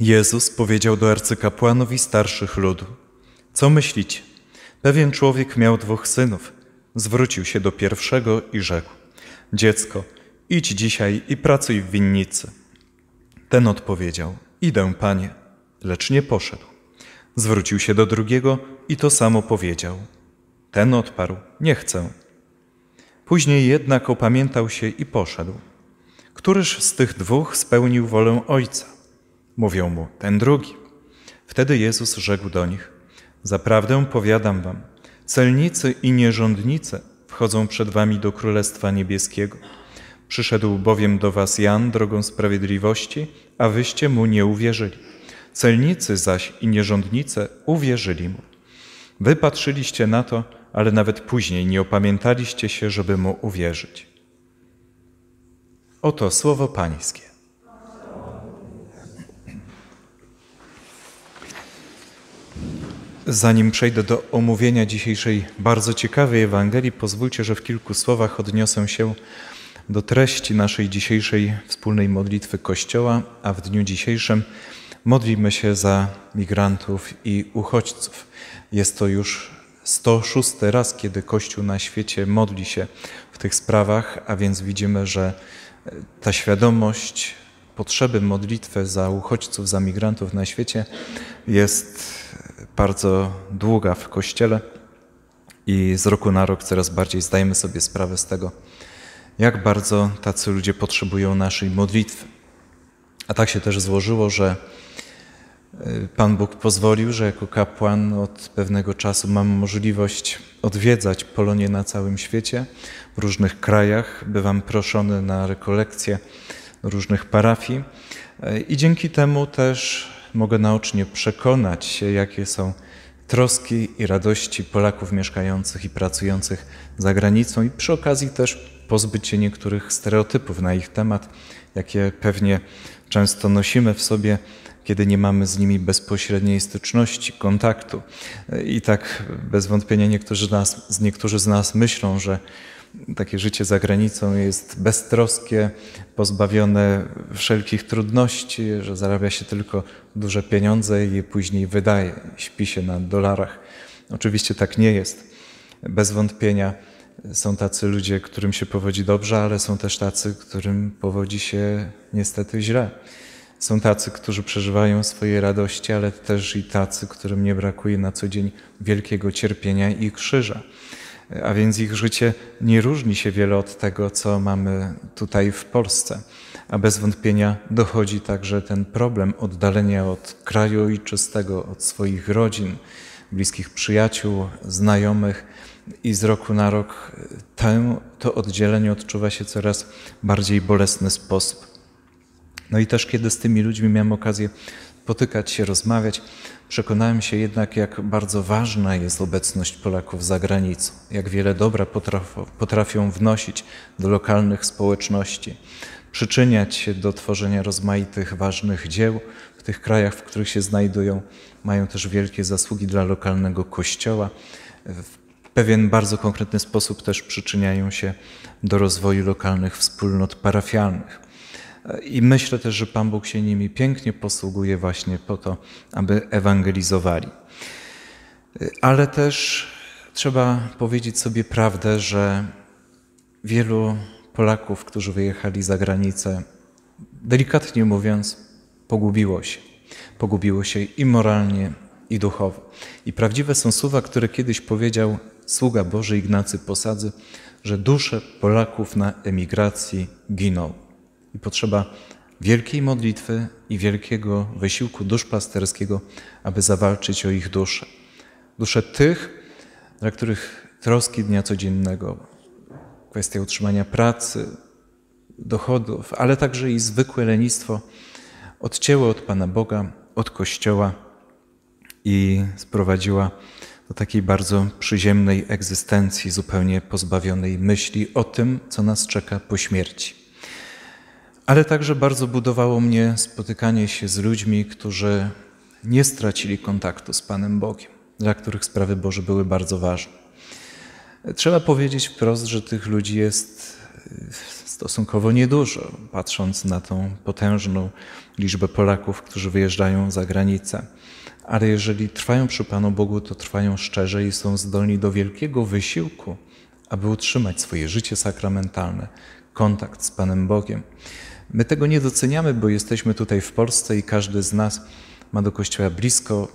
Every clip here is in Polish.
Jezus powiedział do arcykapłanów i starszych ludu: Co myślicie? Pewien człowiek miał dwóch synów. Zwrócił się do pierwszego i rzekł: Dziecko, idź dzisiaj i pracuj w winnicy. Ten odpowiedział: Idę, panie, lecz nie poszedł. Zwrócił się do drugiego i to samo powiedział. Ten odparł: Nie chcę. Później jednak opamiętał się i poszedł. Któryż z tych dwóch spełnił wolę ojca? Mówią mu, ten drugi. Wtedy Jezus rzekł do nich, zaprawdę powiadam wam, celnicy i nierządnice wchodzą przed wami do Królestwa Niebieskiego. Przyszedł bowiem do was Jan drogą sprawiedliwości, a wyście mu nie uwierzyli. Celnicy zaś i nierządnice uwierzyli mu. Wy patrzyliście na to, ale nawet później nie opamiętaliście się, żeby mu uwierzyć. Oto słowo pańskie. Zanim przejdę do omówienia dzisiejszej bardzo ciekawej Ewangelii, pozwólcie, że w kilku słowach odniosę się do treści naszej dzisiejszej wspólnej modlitwy Kościoła, a w dniu dzisiejszym modlimy się za migrantów i uchodźców. Jest to już 106 raz, kiedy Kościół na świecie modli się w tych sprawach, a więc widzimy, że ta świadomość potrzeby modlitwy za uchodźców, za migrantów na świecie jest bardzo długa w Kościele i z roku na rok coraz bardziej zdajemy sobie sprawę z tego, jak bardzo tacy ludzie potrzebują naszej modlitwy. A tak się też złożyło, że y, Pan Bóg pozwolił, że jako kapłan od pewnego czasu mam możliwość odwiedzać Polonię na całym świecie, w różnych krajach. Bywam proszony na rekolekcje różnych parafii y, i dzięki temu też mogę naocznie przekonać się, jakie są troski i radości Polaków mieszkających i pracujących za granicą i przy okazji też pozbyć się niektórych stereotypów na ich temat, jakie pewnie często nosimy w sobie, kiedy nie mamy z nimi bezpośredniej styczności, kontaktu. I tak bez wątpienia niektórzy, nas, niektórzy z nas myślą, że takie życie za granicą jest beztroskie, pozbawione wszelkich trudności, że zarabia się tylko duże pieniądze i je później wydaje, śpi się na dolarach. Oczywiście tak nie jest. Bez wątpienia są tacy ludzie, którym się powodzi dobrze, ale są też tacy, którym powodzi się niestety źle. Są tacy, którzy przeżywają swoje radości, ale też i tacy, którym nie brakuje na co dzień wielkiego cierpienia i krzyża a więc ich życie nie różni się wiele od tego, co mamy tutaj w Polsce. A bez wątpienia dochodzi także ten problem oddalenia od kraju ojczystego, od swoich rodzin, bliskich przyjaciół, znajomych i z roku na rok to oddzielenie odczuwa się coraz bardziej bolesny sposób. No i też kiedy z tymi ludźmi miałem okazję spotykać się, rozmawiać, Przekonałem się jednak, jak bardzo ważna jest obecność Polaków za granicą, jak wiele dobra potrafią wnosić do lokalnych społeczności, przyczyniać się do tworzenia rozmaitych ważnych dzieł w tych krajach, w których się znajdują. Mają też wielkie zasługi dla lokalnego kościoła. W pewien bardzo konkretny sposób też przyczyniają się do rozwoju lokalnych wspólnot parafialnych. I myślę też, że Pan Bóg się nimi pięknie posługuje właśnie po to, aby ewangelizowali. Ale też trzeba powiedzieć sobie prawdę, że wielu Polaków, którzy wyjechali za granicę, delikatnie mówiąc, pogubiło się. Pogubiło się i moralnie, i duchowo. I prawdziwe są słowa, które kiedyś powiedział sługa Boży Ignacy Posadzy, że dusze Polaków na emigracji giną i potrzeba wielkiej modlitwy i wielkiego wysiłku duszpasterskiego, aby zawalczyć o ich dusze. Dusze tych, dla których troski dnia codziennego, kwestia utrzymania pracy, dochodów, ale także i zwykłe lenistwo odcięły od Pana Boga, od Kościoła i sprowadziła do takiej bardzo przyziemnej egzystencji, zupełnie pozbawionej myśli o tym, co nas czeka po śmierci ale także bardzo budowało mnie spotykanie się z ludźmi, którzy nie stracili kontaktu z Panem Bogiem, dla których sprawy Boże były bardzo ważne. Trzeba powiedzieć wprost, że tych ludzi jest e, stosunkowo niedużo, patrząc na tą potężną liczbę Polaków, którzy wyjeżdżają za granicę. Ale jeżeli trwają przy Panu Bogu, to trwają szczerze i są zdolni do wielkiego wysiłku, aby utrzymać swoje życie sakramentalne, kontakt z Panem Bogiem. My tego nie doceniamy, bo jesteśmy tutaj w Polsce i każdy z nas ma do kościoła blisko,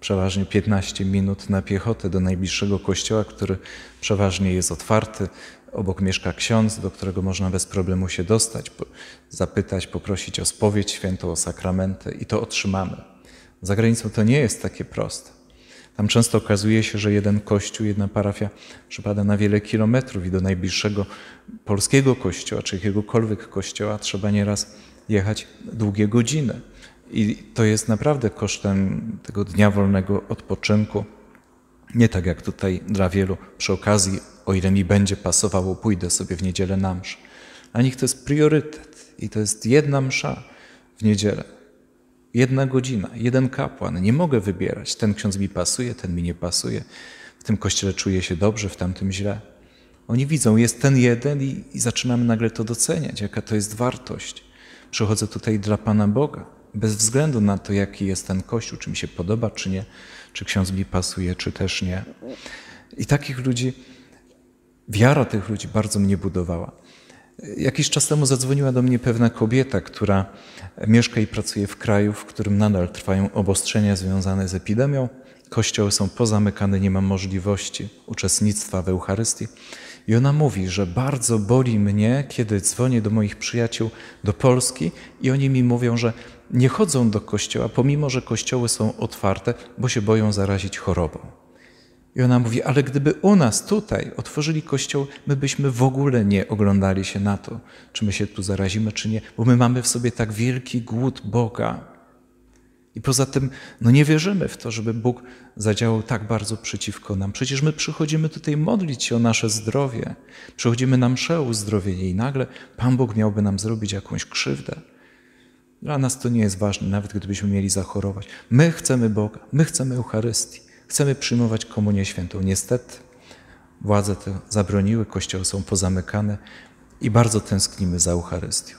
przeważnie 15 minut na piechotę do najbliższego kościoła, który przeważnie jest otwarty. Obok mieszka ksiądz, do którego można bez problemu się dostać, zapytać, poprosić o spowiedź świętą, o sakramenty i to otrzymamy. Za granicą to nie jest takie proste. Tam często okazuje się, że jeden kościół, jedna parafia przypada na wiele kilometrów i do najbliższego polskiego kościoła, czy jakiegokolwiek kościoła trzeba nieraz jechać długie godziny. I to jest naprawdę kosztem tego dnia wolnego odpoczynku. Nie tak jak tutaj dla wielu przy okazji, o ile mi będzie pasowało, pójdę sobie w niedzielę na mszę. Dla nich to jest priorytet i to jest jedna msza w niedzielę. Jedna godzina, jeden kapłan. Nie mogę wybierać. Ten ksiądz mi pasuje, ten mi nie pasuje. W tym kościele czuję się dobrze, w tamtym źle. Oni widzą, jest ten jeden i, i zaczynamy nagle to doceniać, jaka to jest wartość. Przychodzę tutaj dla Pana Boga, bez względu na to, jaki jest ten kościół, czy mi się podoba, czy nie, czy ksiądz mi pasuje, czy też nie. I takich ludzi, wiara tych ludzi bardzo mnie budowała. Jakiś czas temu zadzwoniła do mnie pewna kobieta, która mieszka i pracuje w kraju, w którym nadal trwają obostrzenia związane z epidemią. Kościoły są pozamykane, nie ma możliwości uczestnictwa w Eucharystii. I ona mówi, że bardzo boli mnie, kiedy dzwonię do moich przyjaciół do Polski i oni mi mówią, że nie chodzą do kościoła, pomimo że kościoły są otwarte, bo się boją zarazić chorobą. I ona mówi, ale gdyby u nas tutaj otworzyli kościół, my byśmy w ogóle nie oglądali się na to, czy my się tu zarazimy, czy nie, bo my mamy w sobie tak wielki głód Boga. I poza tym, no nie wierzymy w to, żeby Bóg zadziałał tak bardzo przeciwko nam. Przecież my przychodzimy tutaj modlić się o nasze zdrowie. Przychodzimy na msze uzdrowienie i nagle Pan Bóg miałby nam zrobić jakąś krzywdę. Dla nas to nie jest ważne, nawet gdybyśmy mieli zachorować. My chcemy Boga, my chcemy Eucharystii chcemy przyjmować Komunię Świętą. Niestety władze to zabroniły, kościoły są pozamykane i bardzo tęsknimy za Eucharystią.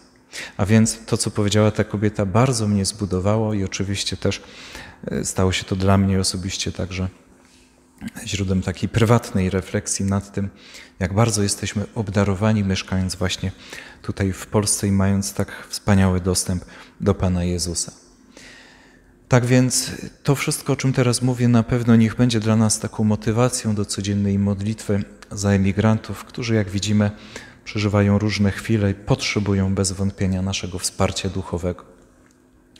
A więc to, co powiedziała ta kobieta, bardzo mnie zbudowało i oczywiście też e, stało się to dla mnie osobiście także źródłem takiej prywatnej refleksji nad tym, jak bardzo jesteśmy obdarowani, mieszkając właśnie tutaj w Polsce i mając tak wspaniały dostęp do Pana Jezusa. Tak więc to wszystko, o czym teraz mówię, na pewno niech będzie dla nas taką motywacją do codziennej modlitwy za emigrantów, którzy, jak widzimy, przeżywają różne chwile i potrzebują bez wątpienia naszego wsparcia duchowego.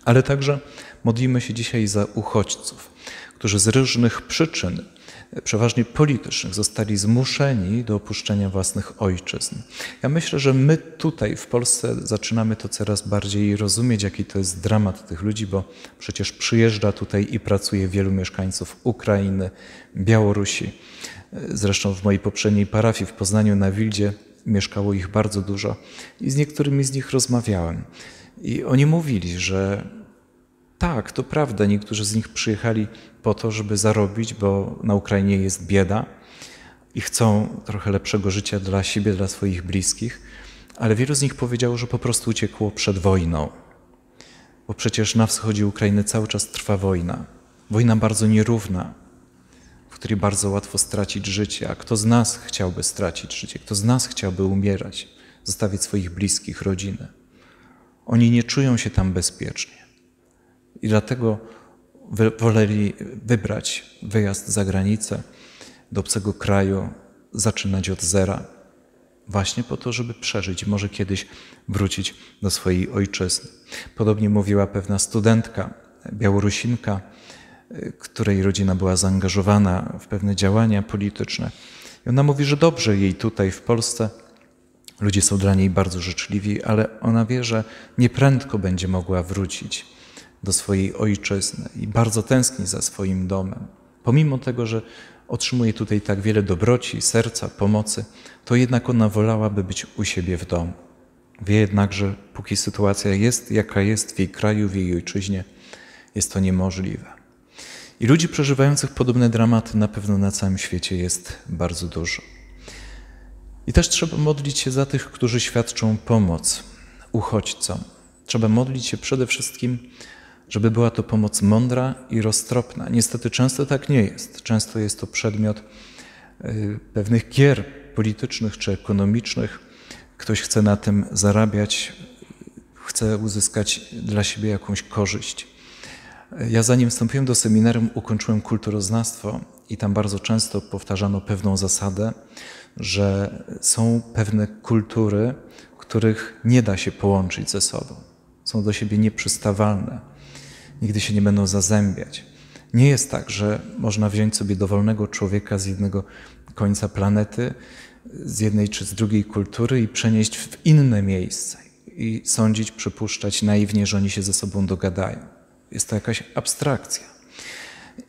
Ale także modlimy się dzisiaj za uchodźców, którzy z różnych przyczyn przeważnie politycznych, zostali zmuszeni do opuszczenia własnych ojczyzn. Ja myślę, że my tutaj w Polsce zaczynamy to coraz bardziej rozumieć, jaki to jest dramat tych ludzi, bo przecież przyjeżdża tutaj i pracuje wielu mieszkańców Ukrainy, Białorusi. Zresztą w mojej poprzedniej parafii w Poznaniu na Wildzie mieszkało ich bardzo dużo i z niektórymi z nich rozmawiałem. I oni mówili, że tak, to prawda, niektórzy z nich przyjechali po to, żeby zarobić, bo na Ukrainie jest bieda i chcą trochę lepszego życia dla siebie, dla swoich bliskich, ale wielu z nich powiedziało, że po prostu uciekło przed wojną. Bo przecież na wschodzie Ukrainy cały czas trwa wojna. Wojna bardzo nierówna, w której bardzo łatwo stracić życie. A kto z nas chciałby stracić życie? Kto z nas chciałby umierać, zostawić swoich bliskich, rodzinę? Oni nie czują się tam bezpiecznie. I dlatego woleli wybrać wyjazd za granicę, do obcego kraju, zaczynać od zera, właśnie po to, żeby przeżyć, może kiedyś wrócić do swojej ojczyzny. Podobnie mówiła pewna studentka, Białorusinka, której rodzina była zaangażowana w pewne działania polityczne. I ona mówi, że dobrze jej tutaj w Polsce, ludzie są dla niej bardzo życzliwi, ale ona wie, że nieprędko będzie mogła wrócić do swojej ojczyzny i bardzo tęskni za swoim domem. Pomimo tego, że otrzymuje tutaj tak wiele dobroci, serca, pomocy, to jednak ona wolałaby być u siebie w domu. Wie jednak, że póki sytuacja jest, jaka jest w jej kraju, w jej ojczyźnie, jest to niemożliwe. I ludzi przeżywających podobne dramaty na pewno na całym świecie jest bardzo dużo. I też trzeba modlić się za tych, którzy świadczą pomoc uchodźcom. Trzeba modlić się przede wszystkim żeby była to pomoc mądra i roztropna. Niestety często tak nie jest. Często jest to przedmiot y, pewnych gier politycznych czy ekonomicznych. Ktoś chce na tym zarabiać, chce uzyskać dla siebie jakąś korzyść. Ja zanim wstąpiłem do seminarium, ukończyłem kulturoznawstwo i tam bardzo często powtarzano pewną zasadę, że są pewne kultury, których nie da się połączyć ze sobą. Są do siebie nieprzystawalne nigdy się nie będą zazębiać. Nie jest tak, że można wziąć sobie dowolnego człowieka z jednego końca planety, z jednej czy z drugiej kultury i przenieść w inne miejsce i sądzić, przypuszczać naiwnie, że oni się ze sobą dogadają. Jest to jakaś abstrakcja.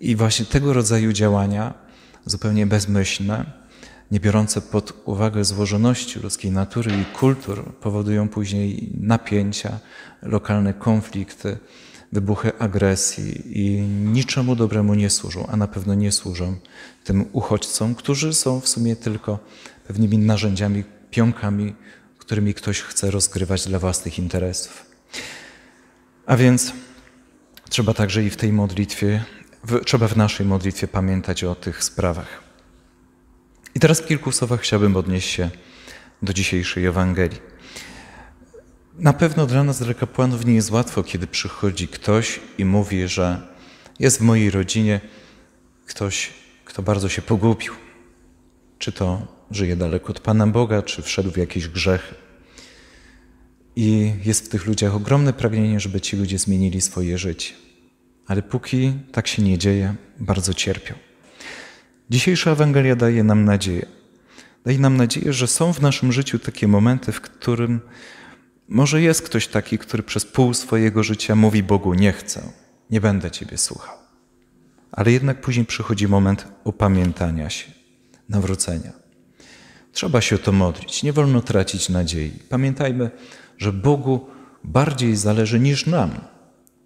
I właśnie tego rodzaju działania, zupełnie bezmyślne, nie biorące pod uwagę złożoności ludzkiej natury i kultur, powodują później napięcia, lokalne konflikty, wybuchy agresji i niczemu dobremu nie służą, a na pewno nie służą tym uchodźcom, którzy są w sumie tylko pewnymi narzędziami, pionkami, którymi ktoś chce rozgrywać dla własnych interesów. A więc trzeba także i w tej modlitwie, w, trzeba w naszej modlitwie pamiętać o tych sprawach. I teraz w kilku słowach chciałbym odnieść się do dzisiejszej Ewangelii. Na pewno dla nas, dla kapłanów, nie jest łatwo, kiedy przychodzi ktoś i mówi, że jest w mojej rodzinie ktoś, kto bardzo się pogubił. Czy to żyje daleko od Pana Boga, czy wszedł w jakieś grzechy. I jest w tych ludziach ogromne pragnienie, żeby ci ludzie zmienili swoje życie. Ale póki tak się nie dzieje, bardzo cierpią. Dzisiejsza Ewangelia daje nam nadzieję. Daje nam nadzieję, że są w naszym życiu takie momenty, w którym może jest ktoś taki, który przez pół swojego życia mówi Bogu: Nie chcę, nie będę Ciebie słuchał. Ale jednak później przychodzi moment opamiętania się, nawrócenia. Trzeba się o to modlić, nie wolno tracić nadziei. Pamiętajmy, że Bogu bardziej zależy niż nam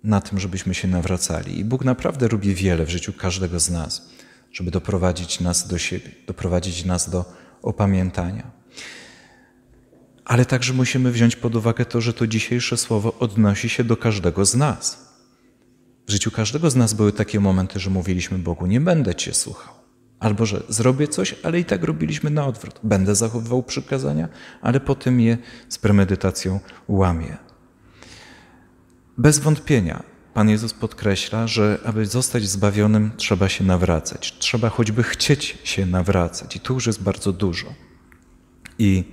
na tym, żebyśmy się nawracali. I Bóg naprawdę robi wiele w życiu każdego z nas, żeby doprowadzić nas do siebie, doprowadzić nas do opamiętania ale także musimy wziąć pod uwagę to, że to dzisiejsze słowo odnosi się do każdego z nas. W życiu każdego z nas były takie momenty, że mówiliśmy Bogu: Nie będę Cię słuchał. Albo że zrobię coś, ale i tak robiliśmy na odwrót. Będę zachowywał przykazania, ale potem je z premedytacją łamię. Bez wątpienia Pan Jezus podkreśla, że aby zostać zbawionym, trzeba się nawracać. Trzeba choćby chcieć się nawracać. I tu już jest bardzo dużo. I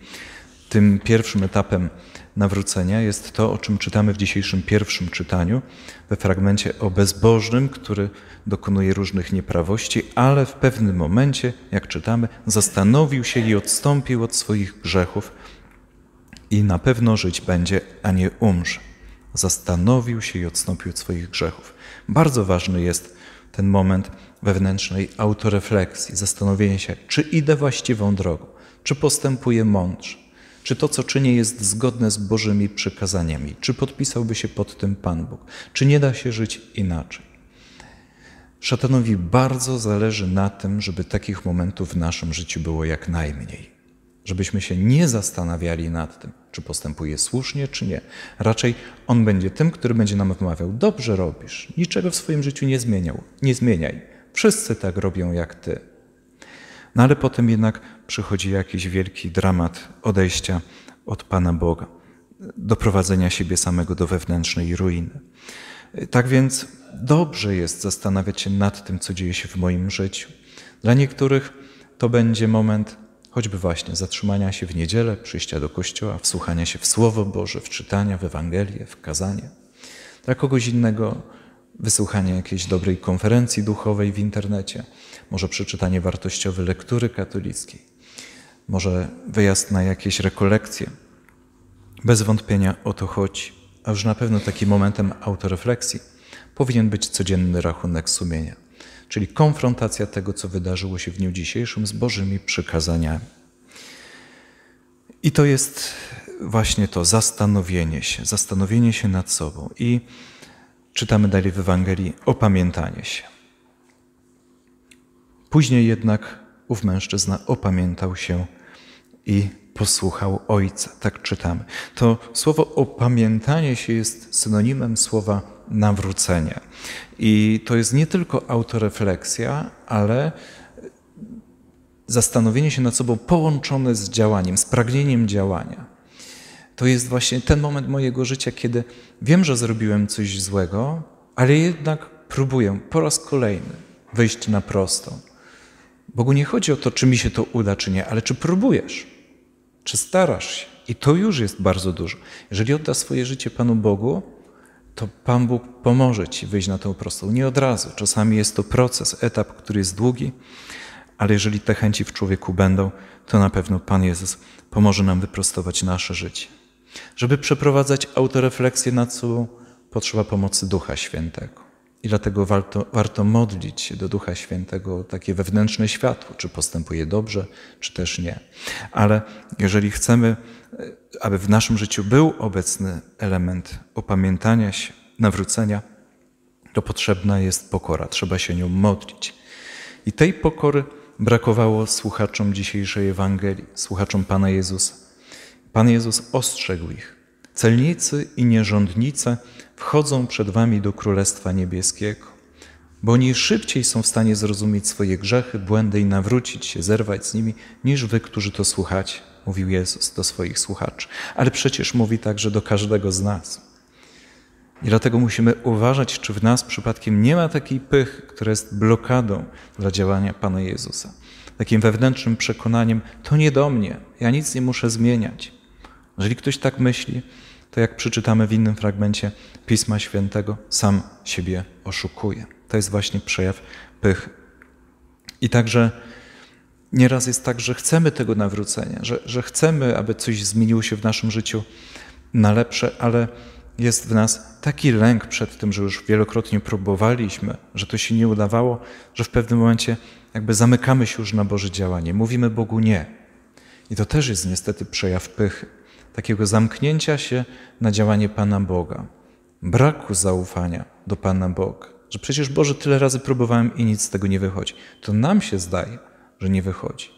tym pierwszym etapem nawrócenia jest to, o czym czytamy w dzisiejszym pierwszym czytaniu, we fragmencie o bezbożnym, który dokonuje różnych nieprawości, ale w pewnym momencie, jak czytamy, zastanowił się i odstąpił od swoich grzechów i na pewno żyć będzie, a nie umrze. Zastanowił się i odstąpił od swoich grzechów. Bardzo ważny jest ten moment wewnętrznej autorefleksji, zastanowienia się, czy idę właściwą drogą, czy postępuję mądrze czy to, co czynię, jest zgodne z Bożymi przykazaniami? Czy podpisałby się pod tym Pan Bóg? Czy nie da się żyć inaczej? Szatanowi bardzo zależy na tym, żeby takich momentów w naszym życiu było jak najmniej. Żebyśmy się nie zastanawiali nad tym, czy postępuje słusznie, czy nie. Raczej on będzie tym, który będzie nam wmawiał: Dobrze robisz, niczego w swoim życiu nie zmieniał, nie zmieniaj. Wszyscy tak robią jak ty. No ale potem jednak przychodzi jakiś wielki dramat odejścia od Pana Boga, doprowadzenia siebie samego do wewnętrznej ruiny. Tak więc dobrze jest zastanawiać się nad tym, co dzieje się w moim życiu. Dla niektórych to będzie moment choćby właśnie zatrzymania się w niedzielę, przyjścia do kościoła, wsłuchania się w Słowo Boże, w czytania, w Ewangelię, w kazanie. Dla kogoś innego wysłuchanie jakiejś dobrej konferencji duchowej w internecie, może przeczytanie wartościowej lektury katolickiej może wyjazd na jakieś rekolekcje. Bez wątpienia o to chodzi, a już na pewno takim momentem autorefleksji powinien być codzienny rachunek sumienia, czyli konfrontacja tego, co wydarzyło się w dniu dzisiejszym z Bożymi przykazaniami. I to jest właśnie to zastanowienie się, zastanowienie się nad sobą i czytamy dalej w Ewangelii opamiętanie się. Później jednak ów mężczyzna opamiętał się i posłuchał ojca. Tak czytamy. To słowo opamiętanie się jest synonimem słowa nawrócenie. I to jest nie tylko autorefleksja, ale zastanowienie się nad sobą połączone z działaniem, z pragnieniem działania. To jest właśnie ten moment mojego życia, kiedy wiem, że zrobiłem coś złego, ale jednak próbuję po raz kolejny wyjść na prostą Bogu nie chodzi o to, czy mi się to uda, czy nie, ale czy próbujesz, czy starasz się. I to już jest bardzo dużo. Jeżeli odda swoje życie Panu Bogu, to Pan Bóg pomoże Ci wyjść na tę prostą. Nie od razu. Czasami jest to proces, etap, który jest długi, ale jeżeli te chęci w człowieku będą, to na pewno Pan Jezus pomoże nam wyprostować nasze życie. Żeby przeprowadzać autorefleksję, na co potrzeba pomocy Ducha Świętego. I dlatego warto, warto modlić się do Ducha Świętego takie wewnętrzne światło, czy postępuje dobrze, czy też nie. Ale jeżeli chcemy, e, aby w naszym życiu był obecny element opamiętania się, nawrócenia, to potrzebna jest pokora, trzeba się nią modlić. I tej pokory brakowało słuchaczom dzisiejszej Ewangelii, słuchaczom Pana Jezusa. Pan Jezus ostrzegł ich, Celnicy i nierządnice wchodzą przed wami do Królestwa Niebieskiego, bo oni szybciej są w stanie zrozumieć swoje grzechy, błędy i nawrócić się, zerwać z nimi, niż wy, którzy to słuchacie, mówił Jezus do swoich słuchaczy. Ale przecież mówi także do każdego z nas. I dlatego musimy uważać, czy w nas przypadkiem nie ma takiej pychy, która jest blokadą dla działania Pana Jezusa. Takim wewnętrznym przekonaniem, to nie do mnie, ja nic nie muszę zmieniać. Jeżeli ktoś tak myśli, to jak przeczytamy w innym fragmencie Pisma Świętego, sam siebie oszukuje. To jest właśnie przejaw pychy. I także nieraz jest tak, że chcemy tego nawrócenia, że, że chcemy, aby coś zmieniło się w naszym życiu na lepsze, ale jest w nas taki lęk przed tym, że już wielokrotnie próbowaliśmy, że to się nie udawało, że w pewnym momencie jakby zamykamy się już na Boże działanie, mówimy Bogu nie. I to też jest niestety przejaw pychy takiego zamknięcia się na działanie Pana Boga, braku zaufania do Pana Boga, że przecież Boże tyle razy próbowałem i nic z tego nie wychodzi. To nam się zdaje, że nie wychodzi.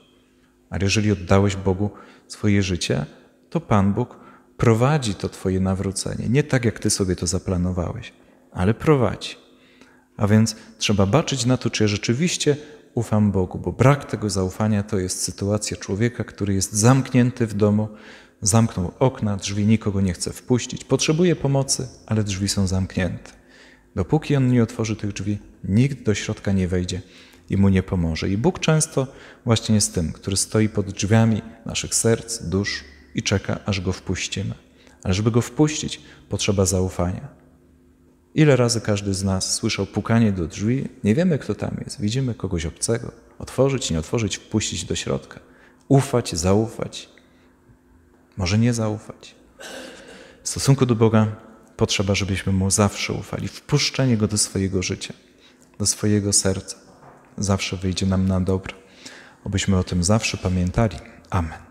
Ale jeżeli oddałeś Bogu swoje życie, to Pan Bóg prowadzi to Twoje nawrócenie. Nie tak, jak Ty sobie to zaplanowałeś, ale prowadzi. A więc trzeba baczyć na to, czy ja rzeczywiście ufam Bogu, bo brak tego zaufania to jest sytuacja człowieka, który jest zamknięty w domu, zamknął okna, drzwi nikogo nie chce wpuścić, potrzebuje pomocy, ale drzwi są zamknięte. Dopóki on nie otworzy tych drzwi, nikt do środka nie wejdzie i mu nie pomoże. I Bóg często właśnie jest tym, który stoi pod drzwiami naszych serc, dusz i czeka, aż go wpuścimy. Ale żeby go wpuścić, potrzeba zaufania. Ile razy każdy z nas słyszał pukanie do drzwi, nie wiemy kto tam jest, widzimy kogoś obcego. Otworzyć, nie otworzyć, wpuścić do środka. Ufać, zaufać, może nie zaufać. W stosunku do Boga potrzeba, żebyśmy Mu zawsze ufali. Wpuszczenie Go do swojego życia, do swojego serca zawsze wyjdzie nam na dobro. Obyśmy o tym zawsze pamiętali. Amen.